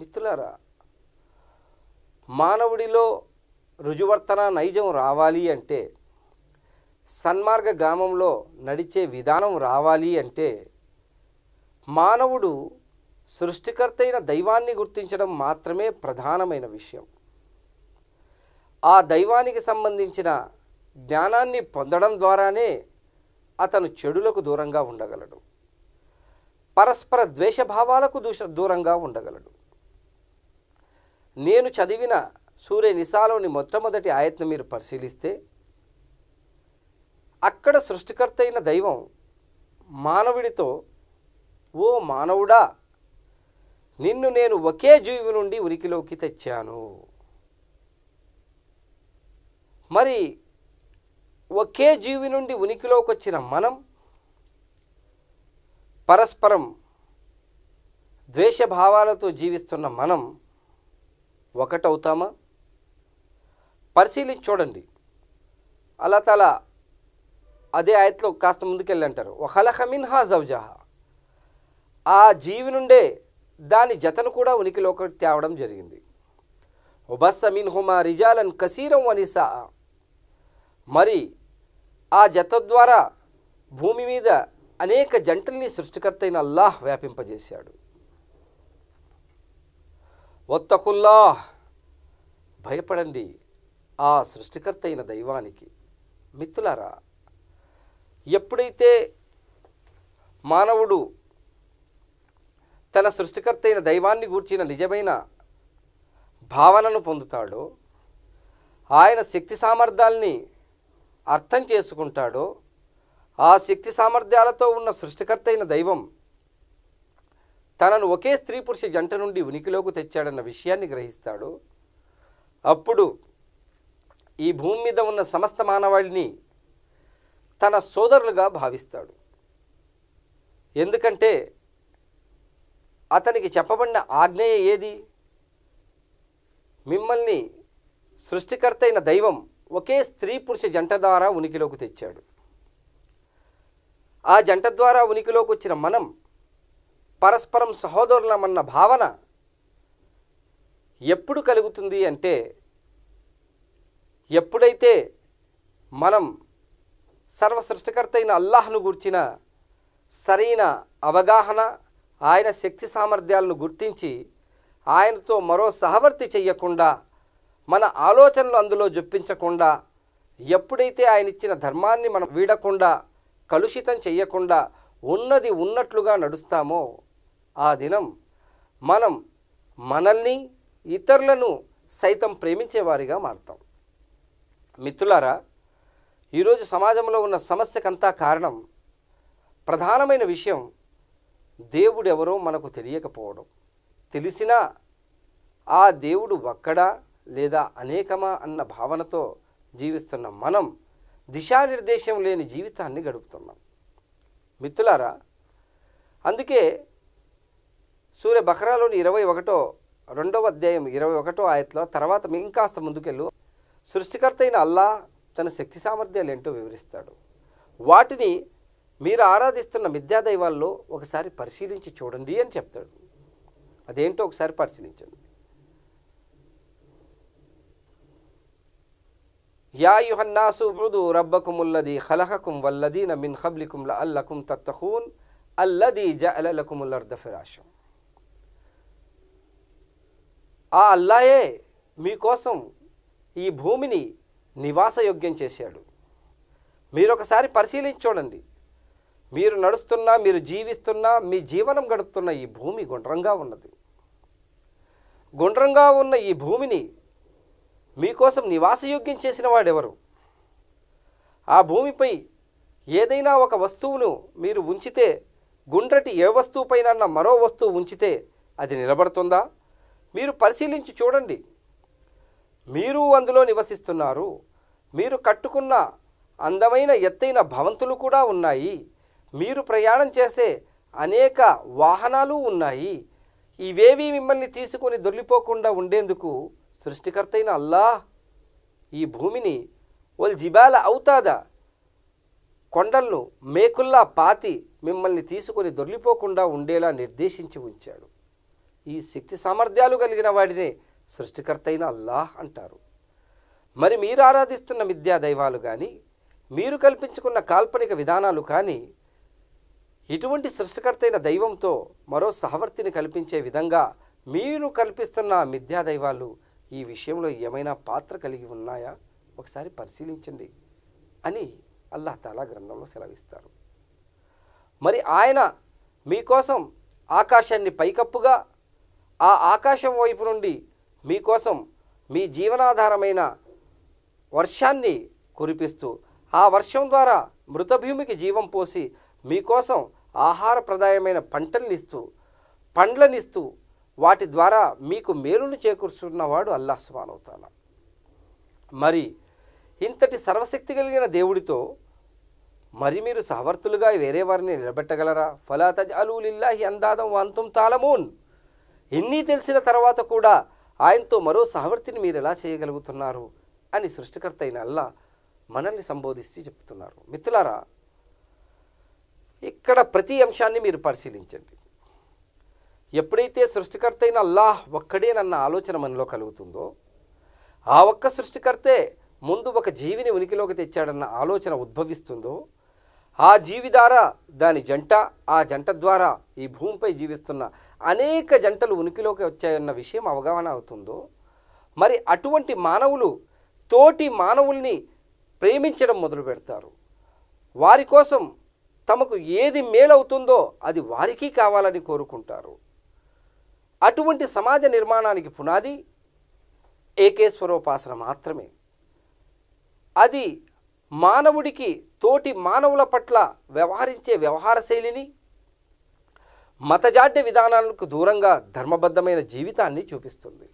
మిత్రులారా మానవుడిలో రుజువర్తన నైజం రావాలి అంటే సన్మార్గ గ్రామంలో నడిచే విధానం రావాలి అంటే మానవుడు సృష్టికర్త అయిన దైవాన్ని గుర్తించడం మాత్రమే ప్రధానమైన విషయం ఆ దైవానికి సంబంధించిన జ్ఞానాన్ని పొందడం ద్వారానే అతను చెడులకు దూరంగా ఉండగలడు పరస్పర ద్వేషభావాలకు దూష దూరంగా ఉండగలడు నేను చదివిన సూర్య నిసాలోని మొట్టమొదటి ఆయత్ను మీరు పరిశీలిస్తే అక్కడ సృష్టికర్త అయిన దైవం మానవుడితో ఓ మానవుడా నిన్ను నేను ఒకే జీవి నుండి ఉనికిలోకి తెచ్చాను మరి ఒకే జీవి నుండి ఉనికిలోకి వచ్చిన మనం పరస్పరం ద్వేషభావాలతో జీవిస్తున్న మనం ఒకటవుతామా పరిశీలించి చూడండి అలా తల అదే ఆయతలో కాస్త ముందుకెళ్ళంటారు అంటారు ఒకలహ మిన్హా జవజహ ఆ జీవి నుండే దాని జతను కూడా ఉనికిలో ఒకటి తేవడం జరిగింది ఉబస్స మిన్హుమా రిజాలన్ కసీరం వనిసా మరి ఆ జత ద్వారా భూమి మీద అనేక జంటల్ని సృష్టికర్త అయిన అల్లాహ్ వ్యాపింపజేశాడు ఒత్తకుల్లా భయపడండి ఆ సృష్టికర్త అయిన దైవానికి మిత్రులారా ఎప్పుడైతే మానవుడు తన సృష్టికర్త అయిన దైవాన్ని గూర్చిన నిజమైన భావనను పొందుతాడో ఆయన శక్తి సామర్థ్యాల్ని అర్థం చేసుకుంటాడో ఆ శక్తి సామర్థ్యాలతో ఉన్న సృష్టికర్త అయిన దైవం తనను ఒకే స్త్రీ పురుష జంట నుండి ఉనికిలోకి తెచ్చాడన్న విషయాన్ని గ్రహిస్తాడు అప్పుడు ఈ భూమి మీద ఉన్న సమస్త మానవాళిని తన సోదరులుగా భావిస్తాడు ఎందుకంటే అతనికి చెప్పబడిన ఆజ్ఞేయ ఏది మిమ్మల్ని సృష్టికర్త అయిన దైవం ఒకే స్త్రీ పురుష జంట ద్వారా ఉనికిలోకి తెచ్చాడు ఆ జంట ద్వారా ఉనికిలోకి వచ్చిన మనం పరస్పరం సహోదరులమన్న భావన ఎప్పుడు కలుగుతుంది అంటే ఎప్పుడైతే మనం సర్వసృష్టికర్త అయిన అల్లాహ్ను గుర్చిన సరైన అవగాహన ఆయన శక్తి సామర్థ్యాలను గుర్తించి ఆయనతో మరో సహవర్తి చెయ్యకుండా మన ఆలోచనలు అందులో జొప్పించకుండా ఎప్పుడైతే ఆయన ఇచ్చిన ధర్మాన్ని మనం వీడకుండా కలుషితం చెయ్యకుండా ఉన్నది ఉన్నట్లుగా నడుస్తామో ఆ దినం మనం మనల్ని ఇతరులను సైతం ప్రేమించేవారిగా మారుతాం మిత్రులారా ఈరోజు సమాజంలో ఉన్న సమస్యకంతా కారణం ప్రధానమైన విషయం దేవుడెవరో మనకు తెలియకపోవడం తెలిసినా ఆ దేవుడు ఒక్కడా లేదా అనేకమా అన్న భావనతో జీవిస్తున్న మనం దిశానిర్దేశం లేని జీవితాన్ని గడుపుతున్నాం మిత్రులారా అందుకే సూర్య బహ్రాలోని ఇరవై ఒకటో రెండవ అధ్యాయం ఇరవై ఒకటో ఆయతలో తర్వాత ఇంకాస్త ముందుకెళ్ళు సృష్టికర్త అయిన అల్లా తన శక్తి సామర్థ్యాలు ఏంటో వివరిస్తాడు వాటిని మీరు ఆరాధిస్తున్న మిథ్యాదైవాల్లో ఒకసారి పరిశీలించి చూడండి అని చెప్తాడు అదేంటో ఒకసారి పరిశీలించండి యా యుహన్నాసు మృదు రబ్బకుముల్లది హలహకుం వల్లదీ మిన్ హబ్లికుం అల్లకుం తత్తహూన్ అల్లది జ అలలకుముల్ అర్ధ ఫిరాషం ఆ అల్లాయే మీకోసం ఈ భూమిని నివాసయోగ్యం చేశాడు మీరు ఒకసారి పరిశీలించి చూడండి మీరు నడుస్తున్నా మీరు జీవిస్తున్నా మీ జీవనం గడుపుతున్న ఈ భూమి గుండ్రంగా ఉన్నది గుండ్రంగా ఉన్న ఈ భూమిని మీకోసం నివాసయోగ్యం చేసిన వాడెవరు ఆ భూమిపై ఏదైనా ఒక వస్తువును మీరు ఉంచితే గుండ్రటి ఏ వస్తువుపైనన్నా మరో వస్తువు ఉంచితే అది నిలబడుతుందా మీరు పరిశీలించి చూడండి మీరు అందులో నివసిస్తున్నారు మీరు కట్టుకున్న అందమైన ఎత్తైన భవంతులు కూడా ఉన్నాయి మీరు ప్రయాణం చేసే అనేక వాహనాలు ఉన్నాయి ఇవేవి మిమ్మల్ని తీసుకొని దొరికిపోకుండా ఉండేందుకు సృష్టికర్తైన అల్లా ఈ భూమిని ఓల్ జిబాల అవుతాదా కొండలను మేకుల్లా పాతి మిమ్మల్ని తీసుకొని దొరికిపోకుండా ఉండేలా నిర్దేశించి ఉంచాడు ఈ శక్తి సామర్థ్యాలు కలిగిన వాడినే సృష్టికర్త అయిన అల్లాహ్ అంటారు మరి మీరు ఆరాధిస్తున్న మిథ్యా దైవాలు కానీ మీరు కల్పించుకున్న కాల్పనిక విధానాలు కానీ ఇటువంటి సృష్టికర్తైన దైవంతో మరో సహవర్తిని కల్పించే విధంగా మీరు కల్పిస్తున్న మిథ్యా దైవాలు ఈ విషయంలో ఏమైనా పాత్ర కలిగి ఉన్నాయా ఒకసారి పరిశీలించండి అని తాలా గ్రంథంలో సెలవిస్తారు మరి ఆయన మీకోసం ఆకాశాన్ని పైకప్పుగా ఆ ఆకాశం వైపు నుండి మీకోసం మీ జీవనాధారమైన వర్షాన్ని కురిపిస్తూ ఆ వర్షం ద్వారా మృతభూమికి జీవం పోసి మీకోసం ఆహార ప్రదాయమైన పంటలనిస్తూ పండ్లనిస్తూ వాటి ద్వారా మీకు మేలును చేకూరుస్తున్నవాడు అల్లాహ్ సుబానవుతాల మరి ఇంతటి సర్వశక్తి కలిగిన దేవుడితో మరి మీరు సహవర్తులుగా వేరే వారిని నిలబెట్టగలరా ఫలా తజ్ అలూలిల్లాహి అందాదం వంతుం తాలమూన్ ఎన్ని తెలిసిన తర్వాత కూడా ఆయనతో మరో సహవర్తిని మీరు ఎలా చేయగలుగుతున్నారు అని సృష్టికర్త అయిన అల్లా మనల్ని సంబోధిస్తూ చెప్తున్నారు మిత్రులారా ఇక్కడ ప్రతి అంశాన్ని మీరు పరిశీలించండి ఎప్పుడైతే సృష్టికర్త అయిన ఒక్కడే నన్న ఆలోచన మనలో కలుగుతుందో ఆ ఒక్క సృష్టికర్తే ముందు ఒక జీవిని ఉనికిలోకి తెచ్చాడన్న ఆలోచన ఉద్భవిస్తుందో ఆ జీవి ద్వారా దాని జంట ఆ జంట ద్వారా ఈ భూమిపై జీవిస్తున్న అనేక జంటలు ఉనికిలోకి వచ్చాయన్న విషయం అవగాహన అవుతుందో మరి అటువంటి మానవులు తోటి మానవుల్ని ప్రేమించడం మొదలు పెడతారు వారి కోసం తమకు ఏది మేలవుతుందో అది వారికి కావాలని కోరుకుంటారు అటువంటి సమాజ నిర్మాణానికి పునాది ఏకేశ్వరోపాసన మాత్రమే అది మానవుడికి తోటి మానవుల పట్ల వ్యవహరించే వ్యవహార శైలిని మతజాడ్య విధానాలకు దూరంగా ధర్మబద్ధమైన జీవితాన్ని చూపిస్తుంది